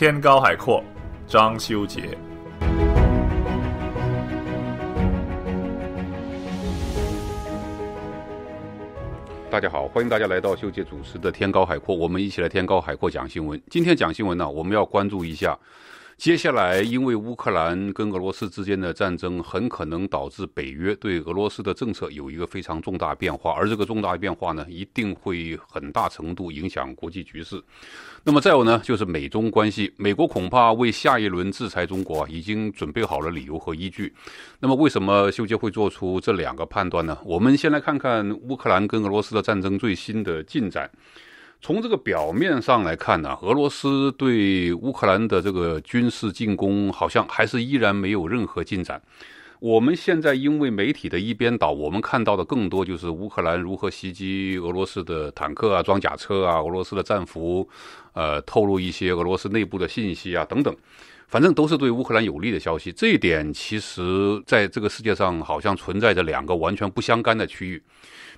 天高海阔，张修杰。大家好，欢迎大家来到修杰主持的《天高海阔》，我们一起来《天高海阔》讲新闻。今天讲新闻呢，我们要关注一下。接下来，因为乌克兰跟俄罗斯之间的战争，很可能导致北约对俄罗斯的政策有一个非常重大变化，而这个重大变化呢，一定会很大程度影响国际局势。那么，再有呢，就是美中关系，美国恐怕为下一轮制裁中国已经准备好了理由和依据。那么，为什么修杰会做出这两个判断呢？我们先来看看乌克兰跟俄罗斯的战争最新的进展。从这个表面上来看呢，俄罗斯对乌克兰的这个军事进攻好像还是依然没有任何进展。我们现在因为媒体的一边倒，我们看到的更多就是乌克兰如何袭击俄罗斯的坦克啊、装甲车啊、俄罗斯的战俘，呃，透露一些俄罗斯内部的信息啊等等。反正都是对乌克兰有利的消息，这一点其实在这个世界上好像存在着两个完全不相干的区域，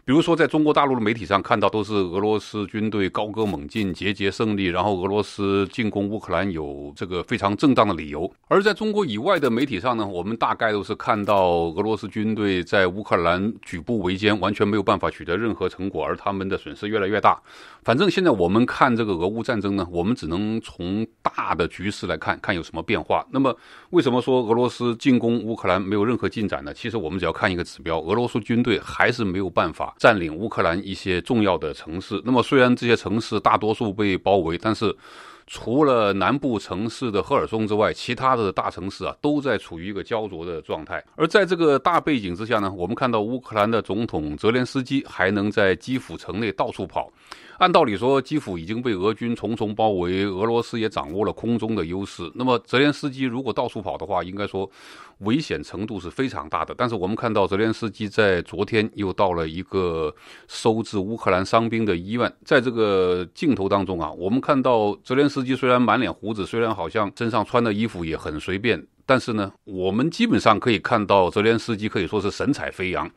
比如说在中国大陆的媒体上看到都是俄罗斯军队高歌猛进、节节胜利，然后俄罗斯进攻乌克兰有这个非常正当的理由；而在中国以外的媒体上呢，我们大概都是看到俄罗斯军队在乌克兰举步维艰，完全没有办法取得任何成果，而他们的损失越来越大。反正现在我们看这个俄乌战争呢，我们只能从大的局势来看看有什么。变化。那么，为什么说俄罗斯进攻乌克兰没有任何进展呢？其实，我们只要看一个指标，俄罗斯军队还是没有办法占领乌克兰一些重要的城市。那么，虽然这些城市大多数被包围，但是除了南部城市的赫尔松之外，其他的大城市啊都在处于一个焦灼的状态。而在这个大背景之下呢，我们看到乌克兰的总统泽连斯基还能在基辅城内到处跑。按道理说，基辅已经被俄军重重包围，俄罗斯也掌握了空中的优势。那么，泽连斯基如果到处跑的话，应该说危险程度是非常大的。但是，我们看到泽连斯基在昨天又到了一个收治乌克兰伤兵的医院，在这个镜头当中啊，我们看到泽连斯基虽然满脸胡子，虽然好像身上穿的衣服也很随便，但是呢，我们基本上可以看到泽连斯基可以说是神采飞扬。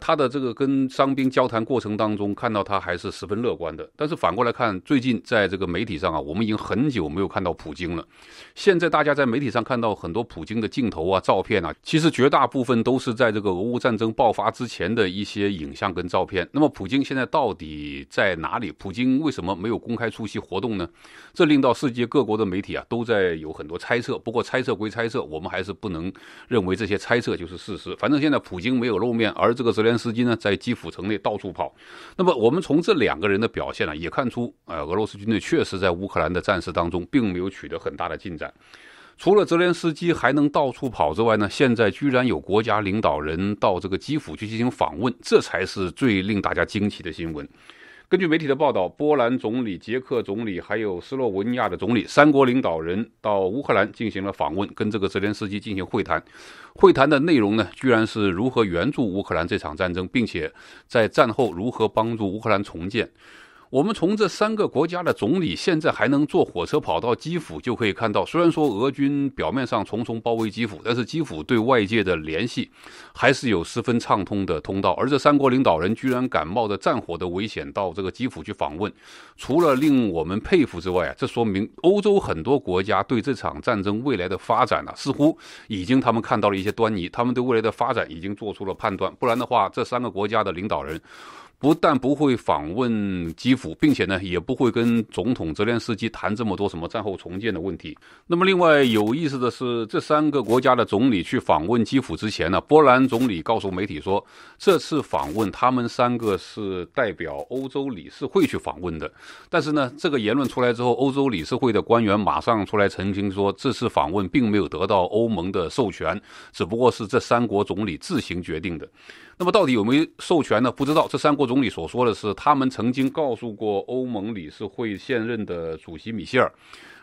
他的这个跟伤兵交谈过程当中，看到他还是十分乐观的。但是反过来看，最近在这个媒体上啊，我们已经很久没有看到普京了。现在大家在媒体上看到很多普京的镜头啊、照片啊，其实绝大部分都是在这个俄乌战争爆发之前的一些影像跟照片。那么普京现在到底在哪里？普京为什么没有公开出席活动呢？这令到世界各国的媒体啊都在有很多猜测。不过猜测归猜测，我们还是不能认为这些猜测就是事实。反正现在普京没有露面，而这个泽连。泽连斯基呢，在基辅城内到处跑。那么，我们从这两个人的表现呢，也看出，呃，俄罗斯军队确实在乌克兰的战事当中，并没有取得很大的进展。除了泽连斯基还能到处跑之外呢，现在居然有国家领导人到这个基辅去进行访问，这才是最令大家惊奇的新闻。根据媒体的报道，波兰总理、捷克总理还有斯洛文尼亚的总理，三国领导人到乌克兰进行了访问，跟这个泽连斯基进行会谈。会谈的内容呢，居然是如何援助乌克兰这场战争，并且在战后如何帮助乌克兰重建。我们从这三个国家的总理现在还能坐火车跑到基辅，就可以看到，虽然说俄军表面上重重包围基辅，但是基辅对外界的联系还是有十分畅通的通道。而这三国领导人居然敢冒着战火的危险到这个基辅去访问，除了令我们佩服之外啊，这说明欧洲很多国家对这场战争未来的发展呢，似乎已经他们看到了一些端倪，他们对未来的发展已经做出了判断。不然的话，这三个国家的领导人。不但不会访问基辅，并且呢，也不会跟总统泽连斯基谈这么多什么战后重建的问题。那么，另外有意思的是，这三个国家的总理去访问基辅之前呢，波兰总理告诉媒体说，这次访问他们三个是代表欧洲理事会去访问的。但是呢，这个言论出来之后，欧洲理事会的官员马上出来澄清说，这次访问并没有得到欧盟的授权，只不过是这三国总理自行决定的。那么，到底有没有授权呢？不知道，这三国。总理所说的是，他们曾经告诉过欧盟理事会现任的主席米歇尔。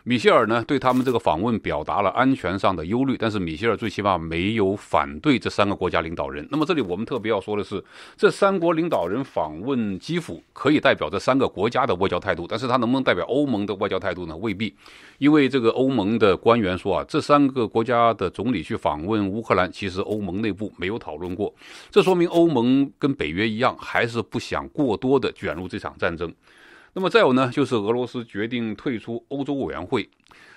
米歇尔呢对他们这个访问表达了安全上的忧虑，但是米歇尔最起码没有反对这三个国家领导人。那么这里我们特别要说的是，这三国领导人访问基辅可以代表这三个国家的外交态度，但是他能不能代表欧盟的外交态度呢？未必，因为这个欧盟的官员说啊，这三个国家的总理去访问乌克兰，其实欧盟内部没有讨论过。这说明欧盟跟北约一样，还是不想过多的卷入这场战争。那么再有呢，就是俄罗斯决定退出欧洲委员会。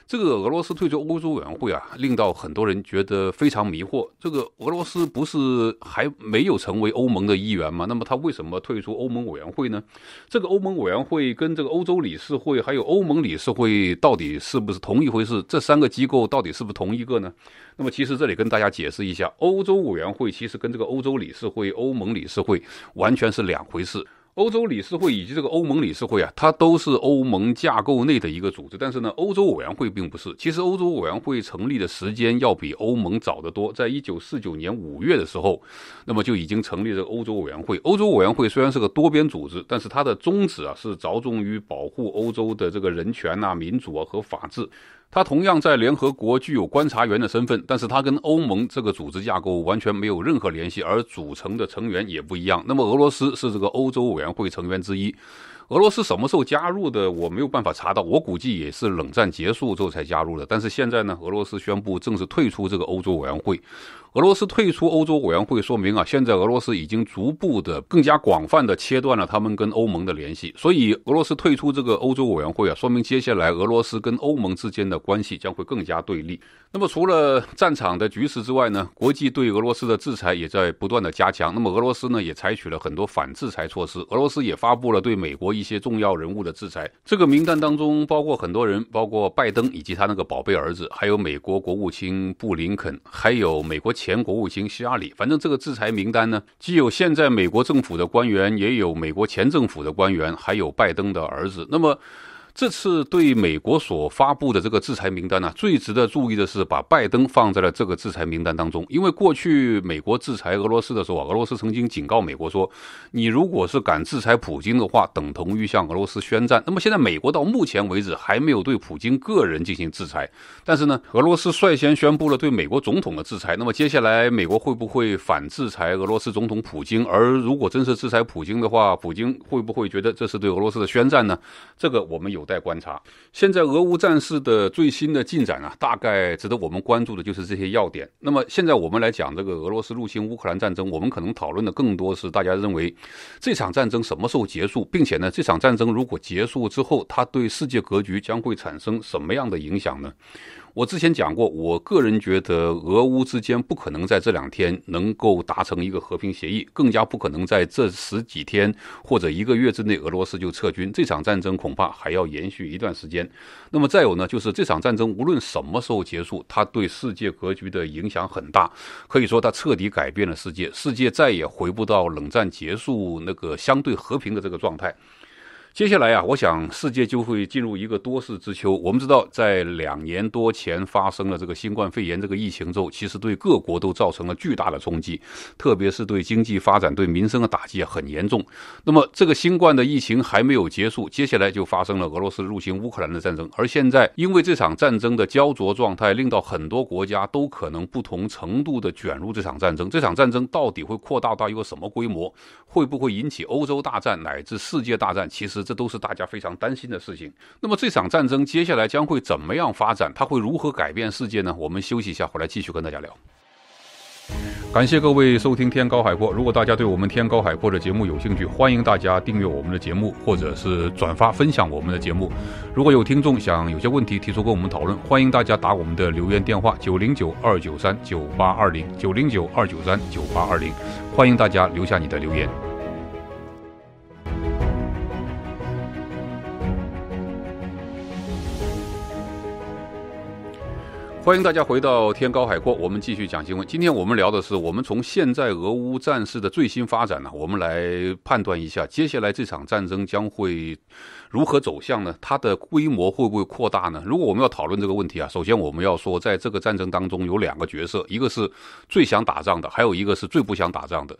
这个俄罗斯退出欧洲委员会啊，令到很多人觉得非常迷惑。这个俄罗斯不是还没有成为欧盟的一员吗？那么他为什么退出欧盟委员会呢？这个欧盟委员会跟这个欧洲理事会还有欧盟理事会到底是不是同一回事？这三个机构到底是不是同一个呢？那么其实这里跟大家解释一下，欧洲委员会其实跟这个欧洲理事会、欧盟理事会完全是两回事。欧洲理事会以及这个欧盟理事会啊，它都是欧盟架构内的一个组织，但是呢，欧洲委员会并不是。其实，欧洲委员会成立的时间要比欧盟早得多，在一九四九年五月的时候，那么就已经成立了欧洲委员会。欧洲委员会虽然是个多边组织，但是它的宗旨啊是着重于保护欧洲的这个人权呐、民主啊和法治。他同样在联合国具有观察员的身份，但是他跟欧盟这个组织架构完全没有任何联系，而组成的成员也不一样。那么俄罗斯是这个欧洲委员会成员之一，俄罗斯什么时候加入的？我没有办法查到，我估计也是冷战结束之后才加入的。但是现在呢，俄罗斯宣布正式退出这个欧洲委员会。俄罗斯退出欧洲委员会，说明啊，现在俄罗斯已经逐步的、更加广泛的切断了他们跟欧盟的联系。所以，俄罗斯退出这个欧洲委员会啊，说明接下来俄罗斯跟欧盟之间的关系将会更加对立。那么，除了战场的局势之外呢，国际对俄罗斯的制裁也在不断的加强。那么，俄罗斯呢，也采取了很多反制裁措施。俄罗斯也发布了对美国一些重要人物的制裁，这个名单当中包括很多人，包括拜登以及他那个宝贝儿子，还有美国国务卿布林肯，还有美国。前国务卿希拉里，反正这个制裁名单呢，既有现在美国政府的官员，也有美国前政府的官员，还有拜登的儿子。那么。这次对美国所发布的这个制裁名单呢，最值得注意的是把拜登放在了这个制裁名单当中。因为过去美国制裁俄罗斯的时候啊，俄罗斯曾经警告美国说，你如果是敢制裁普京的话，等同于向俄罗斯宣战。那么现在美国到目前为止还没有对普京个人进行制裁，但是呢，俄罗斯率先宣布了对美国总统的制裁。那么接下来美国会不会反制裁俄罗斯总统普京？而如果真是制裁普京的话，普京会不会觉得这是对俄罗斯的宣战呢？这个我们有。有待观察，现在俄乌战事的最新的进展啊，大概值得我们关注的就是这些要点。那么现在我们来讲这个俄罗斯入侵乌克兰战争，我们可能讨论的更多是大家认为这场战争什么时候结束，并且呢，这场战争如果结束之后，它对世界格局将会产生什么样的影响呢？我之前讲过，我个人觉得俄乌之间不可能在这两天能够达成一个和平协议，更加不可能在这十几天或者一个月之内俄罗斯就撤军。这场战争恐怕还要延续一段时间。那么再有呢，就是这场战争无论什么时候结束，它对世界格局的影响很大，可以说它彻底改变了世界，世界再也回不到冷战结束那个相对和平的这个状态。接下来啊，我想世界就会进入一个多事之秋。我们知道，在两年多前发生了这个新冠肺炎这个疫情之后，其实对各国都造成了巨大的冲击，特别是对经济发展、对民生的打击很严重。那么，这个新冠的疫情还没有结束，接下来就发生了俄罗斯入侵乌克兰的战争。而现在，因为这场战争的焦灼状态，令到很多国家都可能不同程度的卷入这场战争。这场战争到底会扩大到一个什么规模？会不会引起欧洲大战乃至世界大战？其实。这都是大家非常担心的事情。那么这场战争接下来将会怎么样发展？它会如何改变世界呢？我们休息一下，回来继续跟大家聊。感谢各位收听《天高海阔》。如果大家对我们《天高海阔》的节目有兴趣，欢迎大家订阅我们的节目，或者是转发分享我们的节目。如果有听众想有些问题提出跟我们讨论，欢迎大家打我们的留言电话：九零九二九三九八二零九零九二九三九八二零。欢迎大家留下你的留言。欢迎大家回到天高海阔，我们继续讲新闻。今天我们聊的是，我们从现在俄乌战事的最新发展呢，我们来判断一下，接下来这场战争将会如何走向呢？它的规模会不会扩大呢？如果我们要讨论这个问题啊，首先我们要说，在这个战争当中有两个角色，一个是最想打仗的，还有一个是最不想打仗的。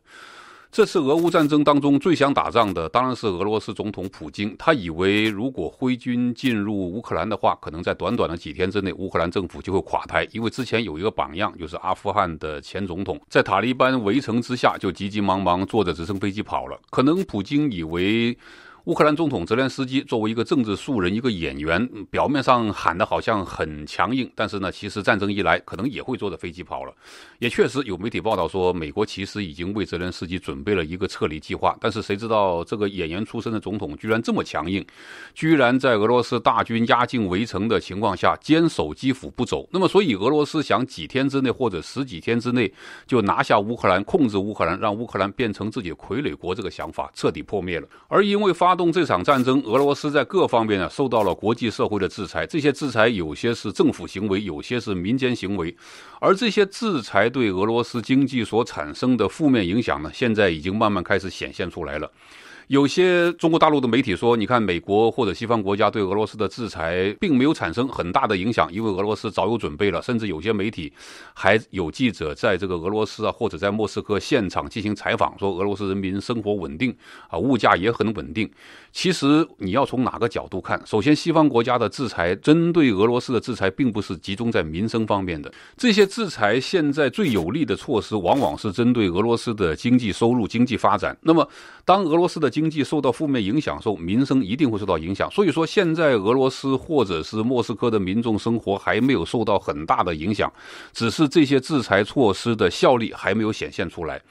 这次俄乌战争当中最想打仗的当然是俄罗斯总统普京，他以为如果挥军进入乌克兰的话，可能在短短的几天之内，乌克兰政府就会垮台。因为之前有一个榜样，就是阿富汗的前总统在塔利班围城之下，就急急忙忙坐着直升飞机跑了。可能普京以为。乌克兰总统泽连斯基作为一个政治素人、一个演员，表面上喊得好像很强硬，但是呢，其实战争一来，可能也会坐着飞机跑了。也确实有媒体报道说，美国其实已经为泽连斯基准备了一个撤离计划。但是谁知道这个演员出身的总统居然这么强硬，居然在俄罗斯大军压境、围城的情况下坚守基辅不走？那么，所以俄罗斯想几天之内或者十几天之内就拿下乌克兰、控制乌克兰、让乌克兰变成自己傀儡国这个想法彻底破灭了。而因为发发动这场战争，俄罗斯在各方面呢受到了国际社会的制裁。这些制裁有些是政府行为，有些是民间行为，而这些制裁对俄罗斯经济所产生的负面影响呢，现在已经慢慢开始显现出来了。有些中国大陆的媒体说，你看美国或者西方国家对俄罗斯的制裁并没有产生很大的影响，因为俄罗斯早有准备了。甚至有些媒体还有记者在这个俄罗斯啊，或者在莫斯科现场进行采访，说俄罗斯人民生活稳定啊，物价也很稳定。其实你要从哪个角度看，首先西方国家的制裁针对俄罗斯的制裁并不是集中在民生方面的，这些制裁现在最有力的措施往往是针对俄罗斯的经济收入、经济发展。那么当俄罗斯的经经济受到负面影响，受民生一定会受到影响。所以说，现在俄罗斯或者是莫斯科的民众生活还没有受到很大的影响，只是这些制裁措施的效力还没有显现出来。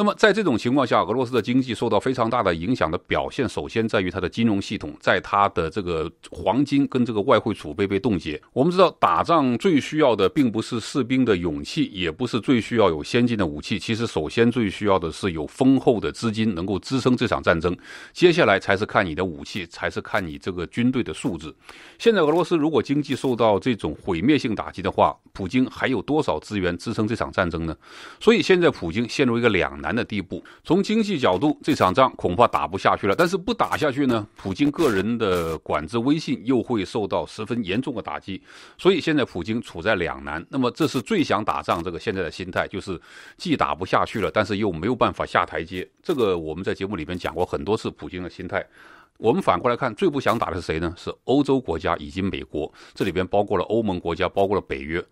那么，在这种情况下，俄罗斯的经济受到非常大的影响的表现，首先在于它的金融系统，在它的这个黄金跟这个外汇储备被冻结。我们知道，打仗最需要的并不是士兵的勇气，也不是最需要有先进的武器，其实首先最需要的是有丰厚的资金能够支撑这场战争，接下来才是看你的武器，才是看你这个军队的素质。现在俄罗斯如果经济受到这种毁灭性打击的话，普京还有多少资源支撑这场战争呢？所以现在普京陷入一个两难。难的地步。从经济角度，这场仗恐怕打不下去了。但是不打下去呢，普京个人的管制威信又会受到十分严重的打击。所以现在普京处在两难。那么这是最想打仗这个现在的心态，就是既打不下去了，但是又没有办法下台阶。这个我们在节目里面讲过很多次普京的心态。我们反过来看，最不想打的是谁呢？是欧洲国家以及美国，这里边包括了欧盟国家，包括了北约。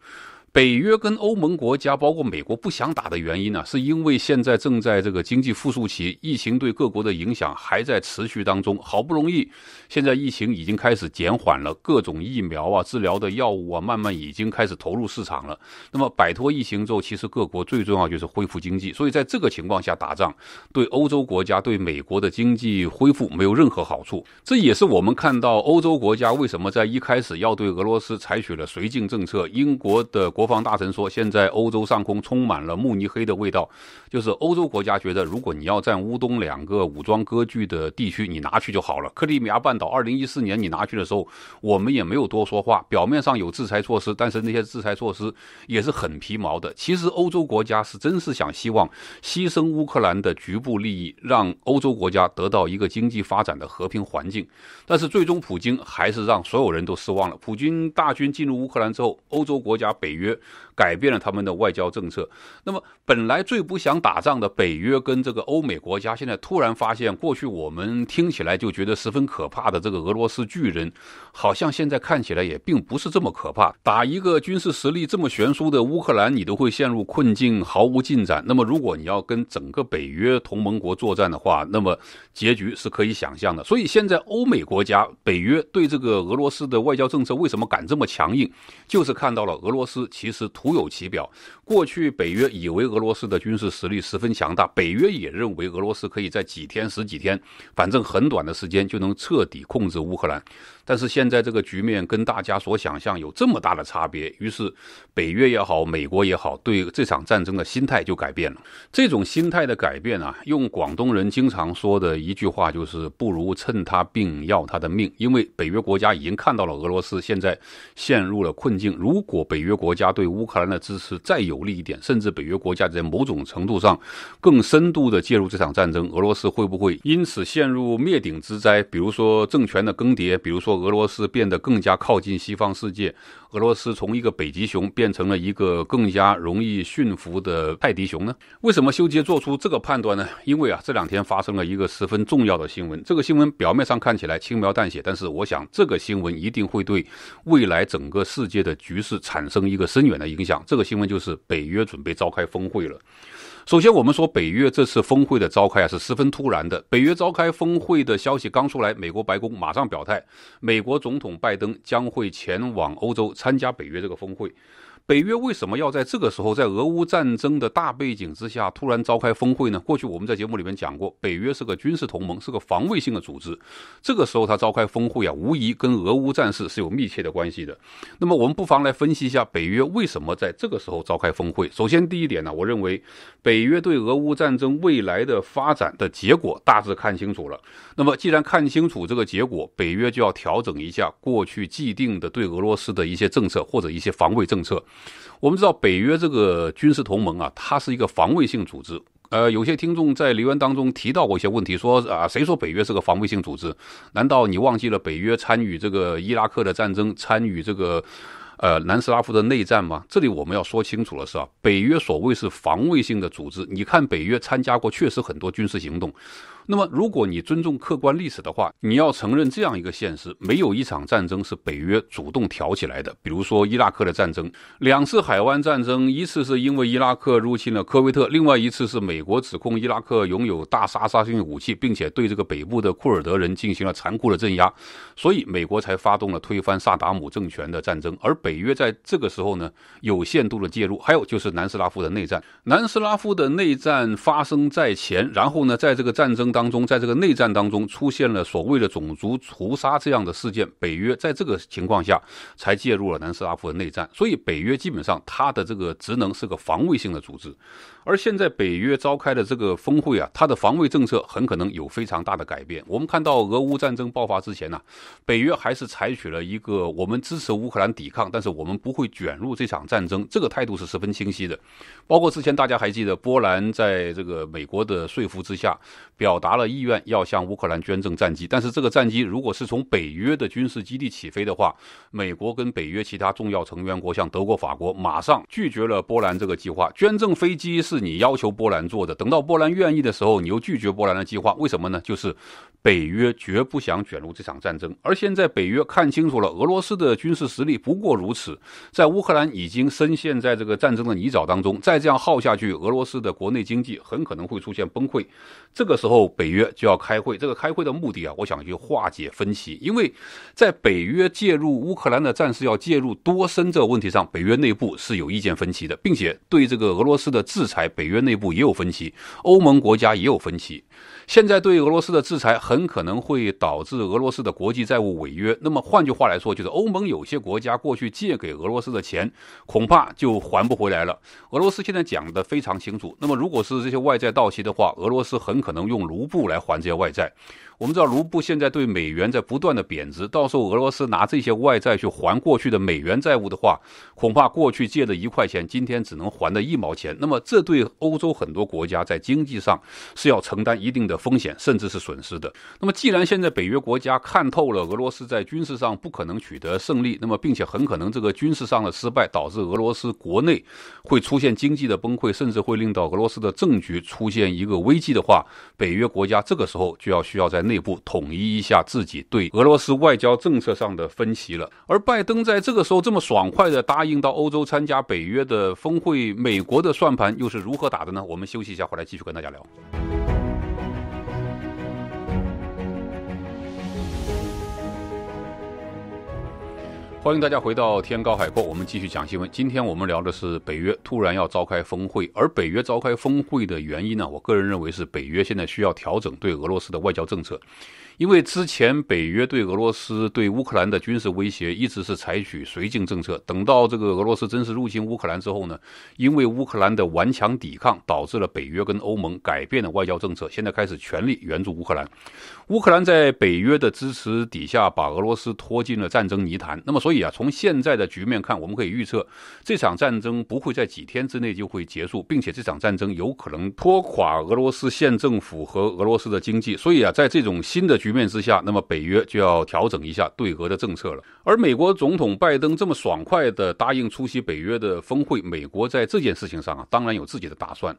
北约跟欧盟国家，包括美国不想打的原因呢，是因为现在正在这个经济复苏期，疫情对各国的影响还在持续当中。好不容易，现在疫情已经开始减缓了，各种疫苗啊、治疗的药物啊，慢慢已经开始投入市场了。那么摆脱疫情之后，其实各国最重要就是恢复经济，所以在这个情况下打仗，对欧洲国家、对美国的经济恢复没有任何好处。这也是我们看到欧洲国家为什么在一开始要对俄罗斯采取了绥靖政策，英国的国。防大臣说：“现在欧洲上空充满了慕尼黑的味道，就是欧洲国家觉得，如果你要占乌东两个武装割据的地区，你拿去就好了。克里米亚半岛，二零一四年你拿去的时候，我们也没有多说话。表面上有制裁措施，但是那些制裁措施也是很皮毛的。其实欧洲国家是真是想希望牺牲乌克兰的局部利益，让欧洲国家得到一个经济发展的和平环境。但是最终，普京还是让所有人都失望了。普京大军进入乌克兰之后，欧洲国家北约。”改变了他们的外交政策。那么，本来最不想打仗的北约跟这个欧美国家，现在突然发现，过去我们听起来就觉得十分可怕的这个俄罗斯巨人，好像现在看起来也并不是这么可怕。打一个军事实力这么悬殊的乌克兰，你都会陷入困境，毫无进展。那么，如果你要跟整个北约同盟国作战的话，那么结局是可以想象的。所以，现在欧美国家、北约对这个俄罗斯的外交政策为什么敢这么强硬，就是看到了俄罗斯。其实徒有其表。过去北约以为俄罗斯的军事实力十分强大，北约也认为俄罗斯可以在几天、十几天，反正很短的时间就能彻底控制乌克兰。但是现在这个局面跟大家所想象有这么大的差别，于是北约也好，美国也好，对这场战争的心态就改变了。这种心态的改变啊，用广东人经常说的一句话就是“不如趁他病，要他的命”。因为北约国家已经看到了俄罗斯现在陷入了困境，如果北约国家对乌克兰的支持再有，努力一点，甚至北约国家在某种程度上更深度地介入这场战争，俄罗斯会不会因此陷入灭顶之灾？比如说政权的更迭，比如说俄罗斯变得更加靠近西方世界，俄罗斯从一个北极熊变成了一个更加容易驯服的泰迪熊呢？为什么修杰做出这个判断呢？因为啊，这两天发生了一个十分重要的新闻。这个新闻表面上看起来轻描淡写，但是我想这个新闻一定会对未来整个世界的局势产生一个深远的影响。这个新闻就是。北约准备召开峰会了。首先，我们说北约这次峰会的召开啊是十分突然的。北约召开峰会的消息刚出来，美国白宫马上表态，美国总统拜登将会前往欧洲参加北约这个峰会。北约为什么要在这个时候，在俄乌战争的大背景之下突然召开峰会呢？过去我们在节目里面讲过，北约是个军事同盟，是个防卫性的组织。这个时候他召开峰会啊，无疑跟俄乌战事是有密切的关系的。那么我们不妨来分析一下，北约为什么在这个时候召开峰会？首先，第一点呢，我认为北约对俄乌战争未来的发展的结果大致看清楚了。那么既然看清楚这个结果，北约就要调整一下过去既定的对俄罗斯的一些政策或者一些防卫政策。我们知道北约这个军事同盟啊，它是一个防卫性组织。呃，有些听众在留言当中提到过一些问题，说啊，谁说北约是个防卫性组织？难道你忘记了北约参与这个伊拉克的战争，参与这个呃南斯拉夫的内战吗？这里我们要说清楚了，是啊，北约所谓是防卫性的组织，你看北约参加过确实很多军事行动。那么，如果你尊重客观历史的话，你要承认这样一个现实：没有一场战争是北约主动挑起来的。比如说伊拉克的战争，两次海湾战争，一次是因为伊拉克入侵了科威特，另外一次是美国指控伊拉克拥有大杀杀性武器，并且对这个北部的库尔德人进行了残酷的镇压，所以美国才发动了推翻萨达姆政权的战争。而北约在这个时候呢，有限度的介入。还有就是南斯拉夫的内战，南斯拉夫的内战发生在前，然后呢，在这个战争。当中，在这个内战当中出现了所谓的种族屠杀这样的事件，北约在这个情况下才介入了南斯拉夫的内战。所以，北约基本上它的这个职能是个防卫性的组织。而现在，北约召开的这个峰会啊，它的防卫政策很可能有非常大的改变。我们看到俄乌战争爆发之前呢，北约还是采取了一个我们支持乌克兰抵抗，但是我们不会卷入这场战争这个态度是十分清晰的。包括之前大家还记得，波兰在这个美国的说服之下表达。达了意愿要向乌克兰捐赠战机，但是这个战机如果是从北约的军事基地起飞的话，美国跟北约其他重要成员国像德国、法国，马上拒绝了波兰这个计划。捐赠飞机是你要求波兰做的，等到波兰愿意的时候，你又拒绝波兰的计划，为什么呢？就是。北约绝不想卷入这场战争，而现在北约看清楚了俄罗斯的军事实力不过如此，在乌克兰已经深陷在这个战争的泥沼当中，再这样耗下去，俄罗斯的国内经济很可能会出现崩溃。这个时候，北约就要开会。这个开会的目的啊，我想去化解分歧，因为在北约介入乌克兰的战事要介入多深这个问题上，北约内部是有意见分歧的，并且对这个俄罗斯的制裁，北约内部也有分歧，欧盟国家也有分歧。现在对俄罗斯的制裁很。很可能会导致俄罗斯的国际债务违约。那么，换句话来说，就是欧盟有些国家过去借给俄罗斯的钱，恐怕就还不回来了。俄罗斯现在讲的非常清楚。那么，如果是这些外债到期的话，俄罗斯很可能用卢布来还这些外债。我们知道卢布现在对美元在不断的贬值，到时候俄罗斯拿这些外债去还过去的美元债务的话，恐怕过去借的一块钱，今天只能还的一毛钱。那么这对欧洲很多国家在经济上是要承担一定的风险，甚至是损失的。那么既然现在北约国家看透了俄罗斯在军事上不可能取得胜利，那么并且很可能这个军事上的失败导致俄罗斯国内会出现经济的崩溃，甚至会令到俄罗斯的政局出现一个危机的话，北约国家这个时候就要需要在。内部统一一下自己对俄罗斯外交政策上的分歧了。而拜登在这个时候这么爽快的答应到欧洲参加北约的峰会，美国的算盘又是如何打的呢？我们休息一下，回来继续跟大家聊。欢迎大家回到天高海阔，我们继续讲新闻。今天我们聊的是北约突然要召开峰会，而北约召开峰会的原因呢？我个人认为是北约现在需要调整对俄罗斯的外交政策。因为之前北约对俄罗斯、对乌克兰的军事威胁一直是采取绥靖政策，等到这个俄罗斯真实入侵乌克兰之后呢，因为乌克兰的顽强抵抗，导致了北约跟欧盟改变了外交政策，现在开始全力援助乌克兰。乌克兰在北约的支持底下，把俄罗斯拖进了战争泥潭。那么，所以啊，从现在的局面看，我们可以预测，这场战争不会在几天之内就会结束，并且这场战争有可能拖垮俄罗斯现政府和俄罗斯的经济。所以啊，在这种新的局局面之下，那么北约就要调整一下对俄的政策了。而美国总统拜登这么爽快地答应出席北约的峰会，美国在这件事情上啊，当然有自己的打算。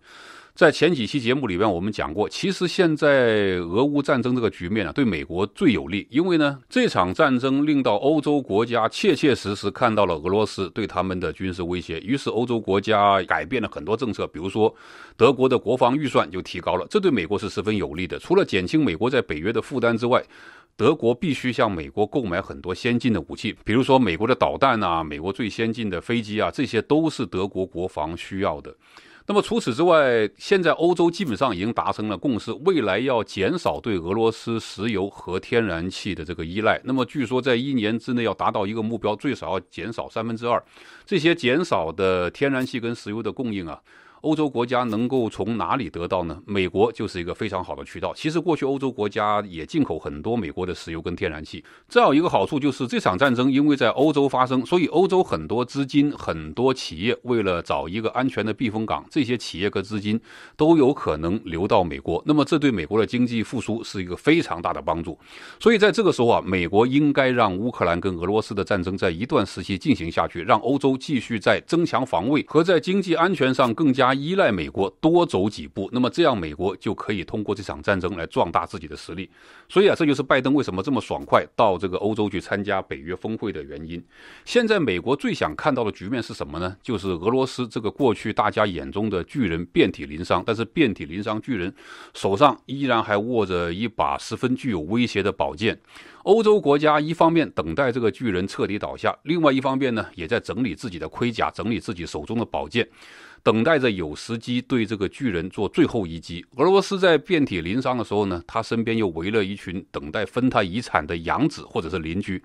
在前几期节目里边，我们讲过，其实现在俄乌战争这个局面呢，对美国最有利，因为呢，这场战争令到欧洲国家切切实实看到了俄罗斯对他们的军事威胁，于是欧洲国家改变了很多政策，比如说德国的国防预算就提高了，这对美国是十分有利的。除了减轻美国在北约的负担之外，德国必须向美国购买很多先进的武器，比如说美国的导弹啊，美国最先进的飞机啊，这些都是德国国防需要的。那么除此之外，现在欧洲基本上已经达成了共识，未来要减少对俄罗斯石油和天然气的这个依赖。那么据说在一年之内要达到一个目标，最少要减少三分之二。这些减少的天然气跟石油的供应啊。欧洲国家能够从哪里得到呢？美国就是一个非常好的渠道。其实过去欧洲国家也进口很多美国的石油跟天然气。再有一个好处就是这场战争因为在欧洲发生，所以欧洲很多资金、很多企业为了找一个安全的避风港，这些企业和资金都有可能流到美国。那么这对美国的经济复苏是一个非常大的帮助。所以在这个时候啊，美国应该让乌克兰跟俄罗斯的战争在一段时期进行下去，让欧洲继续在增强防卫和在经济安全上更加。他依赖美国多走几步，那么这样美国就可以通过这场战争来壮大自己的实力。所以啊，这就是拜登为什么这么爽快到这个欧洲去参加北约峰会的原因。现在美国最想看到的局面是什么呢？就是俄罗斯这个过去大家眼中的巨人遍体鳞伤，但是遍体鳞伤巨人手上依然还握着一把十分具有威胁的宝剑。欧洲国家一方面等待这个巨人彻底倒下，另外一方面呢，也在整理自己的盔甲，整理自己手中的宝剑。等待着有时机对这个巨人做最后一击。俄罗斯在遍体鳞伤的时候呢，他身边又围了一群等待分他遗产的养子或者是邻居。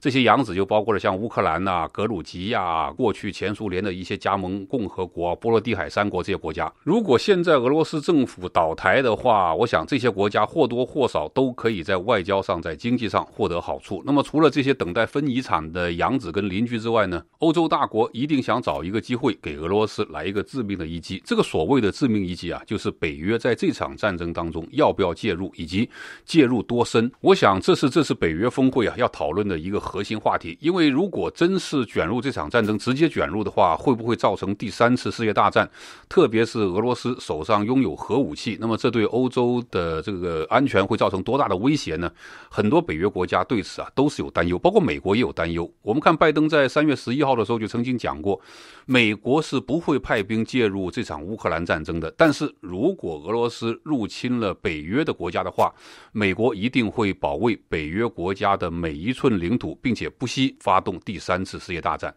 这些养子就包括了像乌克兰呐、格鲁吉亚、过去前苏联的一些加盟共和国、波罗的海三国这些国家。如果现在俄罗斯政府倒台的话，我想这些国家或多或少都可以在外交上、在经济上获得好处。那么除了这些等待分遗产的养子跟邻居之外呢，欧洲大国一定想找一个机会给俄罗斯来。一个致命的一击。这个所谓的致命一击啊，就是北约在这场战争当中要不要介入，以及介入多深。我想这是这次北约峰会啊要讨论的一个核心话题。因为如果真是卷入这场战争，直接卷入的话，会不会造成第三次世界大战？特别是俄罗斯手上拥有核武器，那么这对欧洲的这个安全会造成多大的威胁呢？很多北约国家对此啊都是有担忧，包括美国也有担忧。我们看拜登在三月十一号的时候就曾经讲过，美国是不会派。并介入这场乌克兰战争的，但是如果俄罗斯入侵了北约的国家的话，美国一定会保卫北约国家的每一寸领土，并且不惜发动第三次世界大战。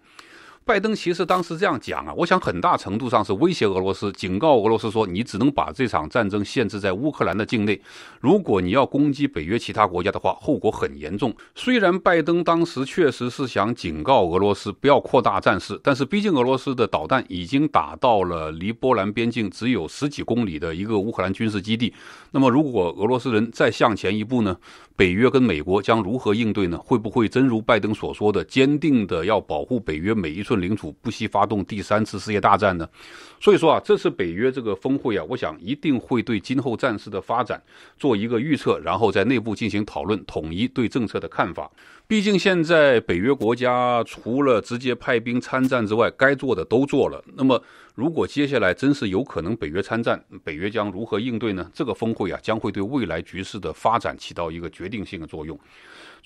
拜登其实当时这样讲啊，我想很大程度上是威胁俄罗斯，警告俄罗斯说，你只能把这场战争限制在乌克兰的境内。如果你要攻击北约其他国家的话，后果很严重。虽然拜登当时确实是想警告俄罗斯不要扩大战事，但是毕竟俄罗斯的导弹已经打到了离波兰边境只有十几公里的一个乌克兰军事基地。那么如果俄罗斯人再向前一步呢？北约跟美国将如何应对呢？会不会真如拜登所说的，坚定的要保护北约每一寸？领土，不惜发动第三次世界大战呢？所以说啊，这次北约这个峰会啊，我想一定会对今后战事的发展做一个预测，然后在内部进行讨论，统一对政策的看法。毕竟现在北约国家除了直接派兵参战之外，该做的都做了。那么如果接下来真是有可能北约参战，北约将如何应对呢？这个峰会啊，将会对未来局势的发展起到一个决定性的作用。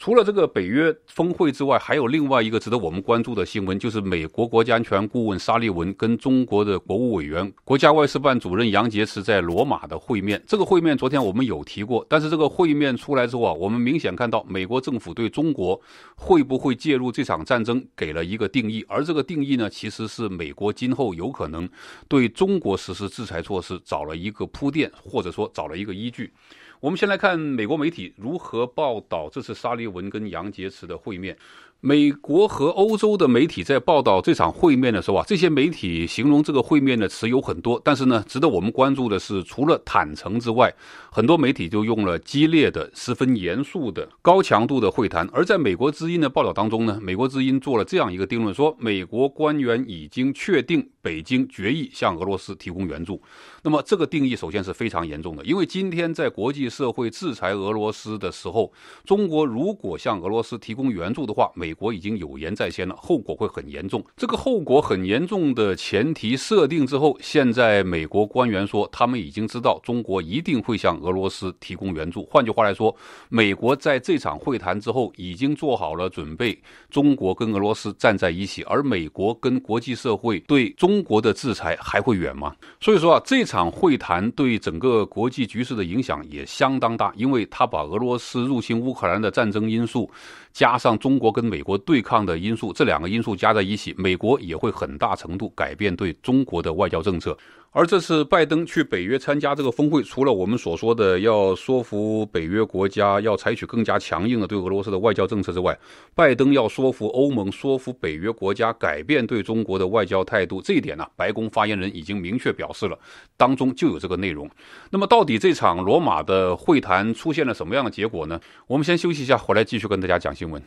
除了这个北约峰会之外，还有另外一个值得我们关注的新闻，就是美国国家安全顾问沙利文跟中国的国务委员、国家外事办主任杨洁篪在罗马的会面。这个会面昨天我们有提过，但是这个会面出来之后啊，我们明显看到美国政府对中国会不会介入这场战争给了一个定义，而这个定义呢，其实是美国今后有可能对中国实施制裁措施找了一个铺垫，或者说找了一个依据。我们先来看美国媒体如何报道这次沙利文跟杨洁篪的会面。美国和欧洲的媒体在报道这场会面的时候啊，这些媒体形容这个会面的词有很多，但是呢，值得我们关注的是，除了坦诚之外，很多媒体就用了激烈的、十分严肃的、高强度的会谈。而在美国之音的报道当中呢，美国之音做了这样一个定论，说美国官员已经确定北京决议向俄罗斯提供援助。那么这个定义首先是非常严重的，因为今天在国际社会制裁俄罗斯的时候，中国如果向俄罗斯提供援助的话，美国已经有言在先了，后果会很严重。这个后果很严重的前提设定之后，现在美国官员说他们已经知道中国一定会向俄罗斯提供援助。换句话来说，美国在这场会谈之后已经做好了准备，中国跟俄罗斯站在一起，而美国跟国际社会对中国的制裁还会远吗？所以说啊，这。场会谈对整个国际局势的影响也相当大，因为他把俄罗斯入侵乌克兰的战争因素，加上中国跟美国对抗的因素，这两个因素加在一起，美国也会很大程度改变对中国的外交政策。而这次拜登去北约参加这个峰会，除了我们所说的要说服北约国家要采取更加强硬的对俄罗斯的外交政策之外，拜登要说服欧盟、说服北约国家改变对中国的外交态度，这一点呢，白宫发言人已经明确表示了，当中就有这个内容。那么，到底这场罗马的会谈出现了什么样的结果呢？我们先休息一下，回来继续跟大家讲新闻。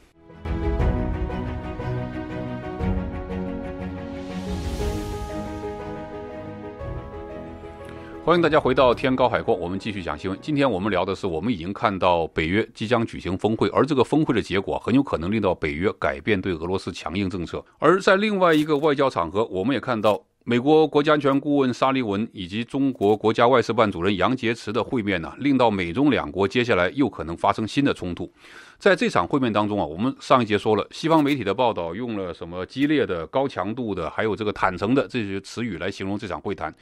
欢迎大家回到天高海阔，我们继续讲新闻。今天我们聊的是，我们已经看到北约即将举行峰会，而这个峰会的结果很有可能令到北约改变对俄罗斯强硬政策。而在另外一个外交场合，我们也看到美国国家安全顾问沙利文以及中国国家外事办主任杨洁篪的会面呢，令到美中两国接下来又可能发生新的冲突。在这场会面当中啊，我们上一节说了，西方媒体的报道用了什么激烈的、高强度的，还有这个坦诚的这些词语来形容这场会谈。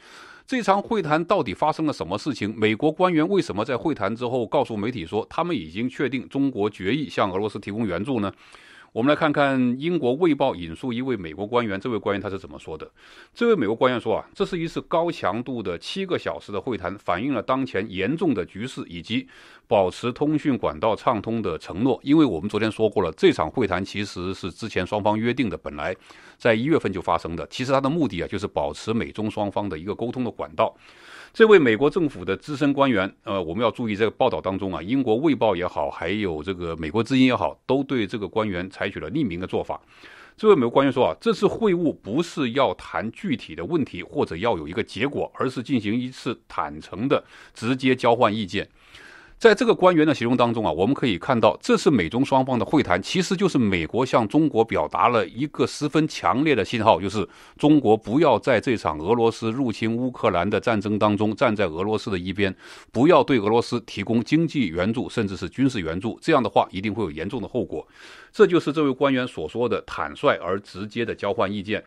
这场会谈到底发生了什么事情？美国官员为什么在会谈之后告诉媒体说他们已经确定中国决意向俄罗斯提供援助呢？我们来看看英国《卫报》引述一位美国官员，这位官员他是怎么说的？这位美国官员说啊，这是一次高强度的七个小时的会谈，反映了当前严重的局势以及保持通讯管道畅通的承诺。因为我们昨天说过了，这场会谈其实是之前双方约定的，本来在一月份就发生的。其实它的目的啊，就是保持美中双方的一个沟通的管道。这位美国政府的资深官员，呃，我们要注意这个报道当中啊，英国卫报也好，还有这个美国之音也好，都对这个官员采取了匿名的做法。这位美国官员说啊，这次会晤不是要谈具体的问题或者要有一个结果，而是进行一次坦诚的直接交换意见。在这个官员的形容当中啊，我们可以看到，这次美中双方的会谈，其实就是美国向中国表达了一个十分强烈的信号，就是中国不要在这场俄罗斯入侵乌克兰的战争当中站在俄罗斯的一边，不要对俄罗斯提供经济援助，甚至是军事援助，这样的话一定会有严重的后果。这就是这位官员所说的坦率而直接的交换意见。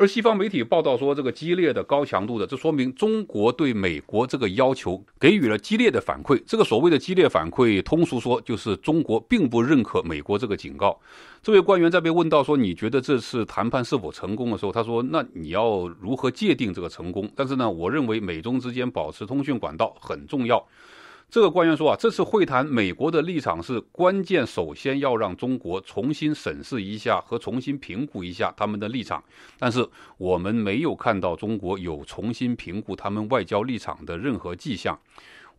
而西方媒体报道说，这个激烈的高强度的，这说明中国对美国这个要求给予了激烈的反馈。这个所谓的激烈反馈，通俗说就是中国并不认可美国这个警告。这位官员在被问到说你觉得这次谈判是否成功的时候，他说：“那你要如何界定这个成功？”但是呢，我认为美中之间保持通讯管道很重要。这个官员说啊，这次会谈，美国的立场是关键，首先要让中国重新审视一下和重新评估一下他们的立场，但是我们没有看到中国有重新评估他们外交立场的任何迹象。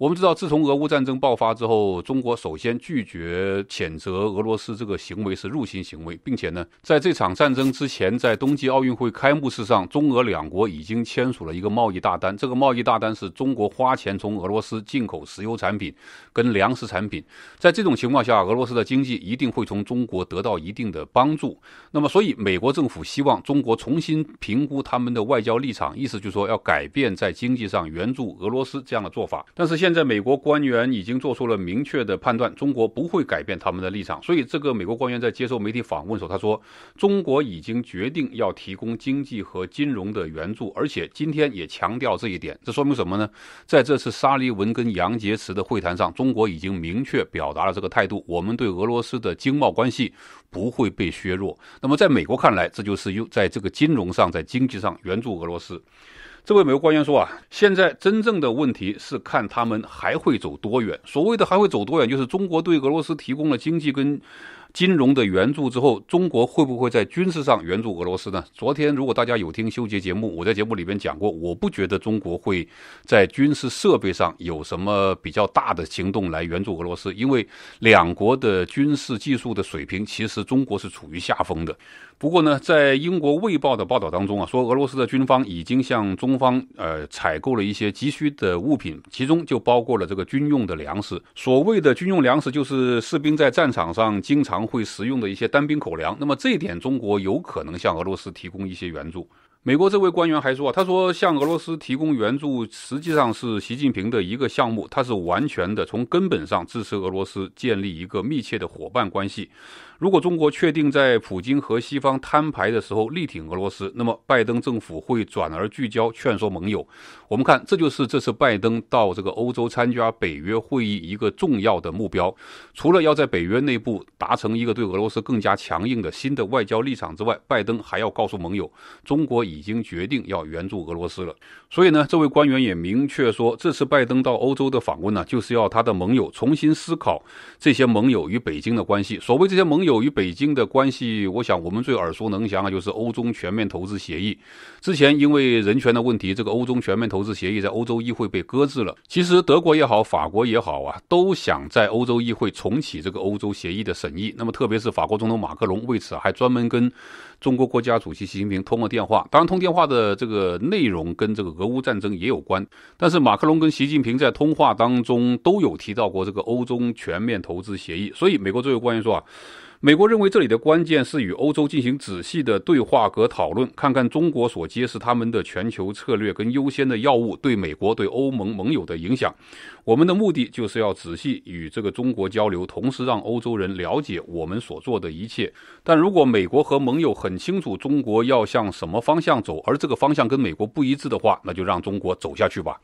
我们知道，自从俄乌战争爆发之后，中国首先拒绝谴责俄罗斯这个行为是入侵行为，并且呢，在这场战争之前，在冬季奥运会开幕式上，中俄两国已经签署了一个贸易大单。这个贸易大单是中国花钱从俄罗斯进口石油产品跟粮食产品。在这种情况下，俄罗斯的经济一定会从中国得到一定的帮助。那么，所以美国政府希望中国重新评估他们的外交立场，意思就是说要改变在经济上援助俄罗斯这样的做法。但是现现在美国官员已经做出了明确的判断，中国不会改变他们的立场。所以，这个美国官员在接受媒体访问的时候，他说：“中国已经决定要提供经济和金融的援助，而且今天也强调这一点。这说明什么呢？在这次沙利文跟杨洁篪的会谈上，中国已经明确表达了这个态度：我们对俄罗斯的经贸关系不会被削弱。那么，在美国看来，这就是又在这个金融上、在经济上援助俄罗斯。”这位美国官员说：“啊，现在真正的问题是看他们还会走多远。所谓的还会走多远，就是中国对俄罗斯提供了经济跟。”金融的援助之后，中国会不会在军事上援助俄罗斯呢？昨天，如果大家有听修杰节目，我在节目里边讲过，我不觉得中国会在军事设备上有什么比较大的行动来援助俄罗斯，因为两国的军事技术的水平，其实中国是处于下风的。不过呢，在英国《卫报》的报道当中啊，说俄罗斯的军方已经向中方呃采购了一些急需的物品，其中就包括了这个军用的粮食。所谓的军用粮食，就是士兵在战场上经常。会食用的一些单兵口粮，那么这一点中国有可能向俄罗斯提供一些援助。美国这位官员还说：“他说向俄罗斯提供援助实际上是习近平的一个项目，他是完全的从根本上支持俄罗斯建立一个密切的伙伴关系。如果中国确定在普京和西方摊牌的时候力挺俄罗斯，那么拜登政府会转而聚焦劝说盟友。我们看，这就是这次拜登到这个欧洲参加北约会议一个重要的目标。除了要在北约内部达成一个对俄罗斯更加强硬的新的外交立场之外，拜登还要告诉盟友，中国。”已经决定要援助俄罗斯了，所以呢，这位官员也明确说，这次拜登到欧洲的访问呢，就是要他的盟友重新思考这些盟友与北京的关系。所谓这些盟友与北京的关系，我想我们最耳熟能详啊，就是欧中全面投资协议。之前因为人权的问题，这个欧中全面投资协议在欧洲议会被搁置了。其实德国也好，法国也好啊，都想在欧洲议会重启这个欧洲协议的审议。那么特别是法国总统马克龙为此还专门跟。中国国家主席习近平通过电话，当然通电话的这个内容跟这个俄乌战争也有关，但是马克龙跟习近平在通话当中都有提到过这个欧中全面投资协议，所以美国这位官员说啊。美国认为这里的关键是与欧洲进行仔细的对话和讨论，看看中国所揭示他们的全球策略跟优先的药物对美国对欧盟盟友的影响。我们的目的就是要仔细与这个中国交流，同时让欧洲人了解我们所做的一切。但如果美国和盟友很清楚中国要向什么方向走，而这个方向跟美国不一致的话，那就让中国走下去吧。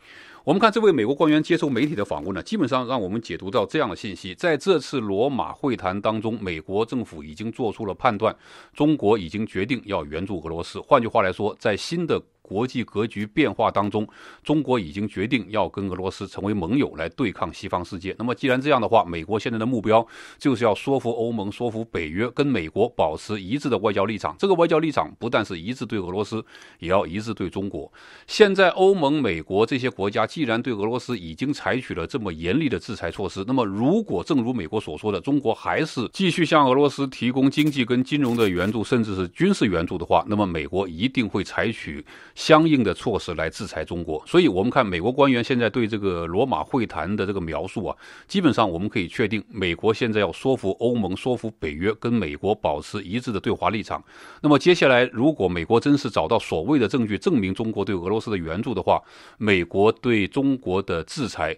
我们看这位美国官员接受媒体的访问呢，基本上让我们解读到这样的信息：在这次罗马会谈当中，美国政府已经做出了判断，中国已经决定要援助俄罗斯。换句话来说，在新的。国际格局变化当中，中国已经决定要跟俄罗斯成为盟友来对抗西方世界。那么，既然这样的话，美国现在的目标就是要说服欧盟、说服北约跟美国保持一致的外交立场。这个外交立场不但是一致对俄罗斯，也要一致对中国。现在，欧盟、美国这些国家既然对俄罗斯已经采取了这么严厉的制裁措施，那么如果正如美国所说的，中国还是继续向俄罗斯提供经济跟金融的援助，甚至是军事援助的话，那么美国一定会采取。相应的措施来制裁中国，所以，我们看美国官员现在对这个罗马会谈的这个描述啊，基本上我们可以确定，美国现在要说服欧盟、说服北约跟美国保持一致的对华立场。那么，接下来如果美国真是找到所谓的证据证明中国对俄罗斯的援助的话，美国对中国的制裁。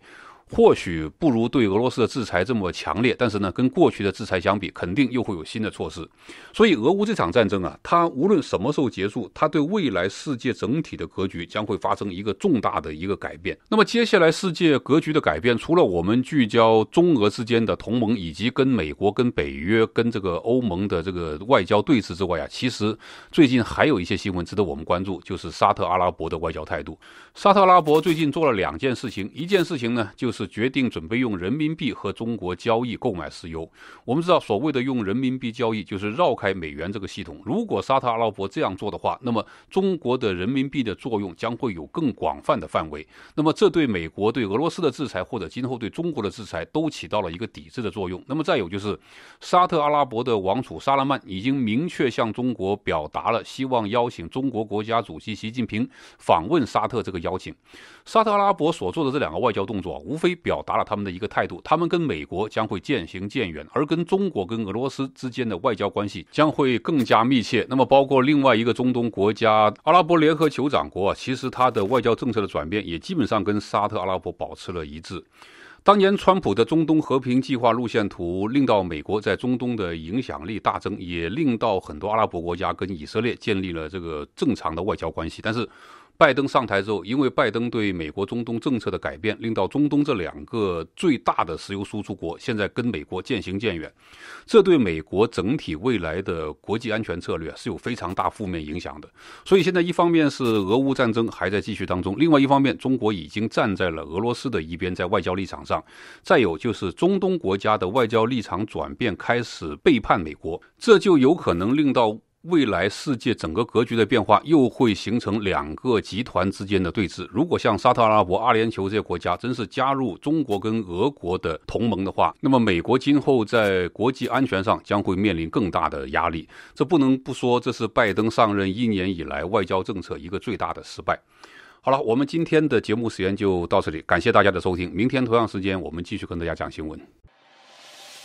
或许不如对俄罗斯的制裁这么强烈，但是呢，跟过去的制裁相比，肯定又会有新的措施。所以，俄乌这场战争啊，它无论什么时候结束，它对未来世界整体的格局将会发生一个重大的一个改变。那么，接下来世界格局的改变，除了我们聚焦中俄之间的同盟，以及跟美国、跟北约、跟这个欧盟的这个外交对峙之外啊，其实最近还有一些新闻值得我们关注，就是沙特阿拉伯的外交态度。沙特阿拉伯最近做了两件事情，一件事情呢，就是。是决定准备用人民币和中国交易购买石油。我们知道，所谓的用人民币交易，就是绕开美元这个系统。如果沙特阿拉伯这样做的话，那么中国的人民币的作用将会有更广泛的范围。那么，这对美国对俄罗斯的制裁，或者今后对中国的制裁，都起到了一个抵制的作用。那么，再有就是，沙特阿拉伯的王储萨拉曼已经明确向中国表达了希望邀请中国国家主席习近平访问沙特这个邀请。沙特阿拉伯所做的这两个外交动作，无非。表达了他们的一个态度，他们跟美国将会渐行渐远，而跟中国跟俄罗斯之间的外交关系将会更加密切。那么，包括另外一个中东国家阿拉伯联合酋长国，其实它的外交政策的转变也基本上跟沙特阿拉伯保持了一致。当年川普的中东和平计划路线图，令到美国在中东的影响力大增，也令到很多阿拉伯国家跟以色列建立了这个正常的外交关系。但是，拜登上台之后，因为拜登对美国中东政策的改变，令到中东这两个最大的石油输出国现在跟美国渐行渐远，这对美国整体未来的国际安全策略是有非常大负面影响的。所以现在一方面是俄乌战争还在继续当中，另外一方面中国已经站在了俄罗斯的一边，在外交立场上，再有就是中东国家的外交立场转变，开始背叛美国，这就有可能令到。未来世界整个格局的变化又会形成两个集团之间的对峙。如果像沙特阿拉伯、阿联酋这些国家真是加入中国跟俄国的同盟的话，那么美国今后在国际安全上将会面临更大的压力。这不能不说，这是拜登上任一年以来外交政策一个最大的失败。好了，我们今天的节目时间就到这里，感谢大家的收听。明天同样时间，我们继续跟大家讲新闻。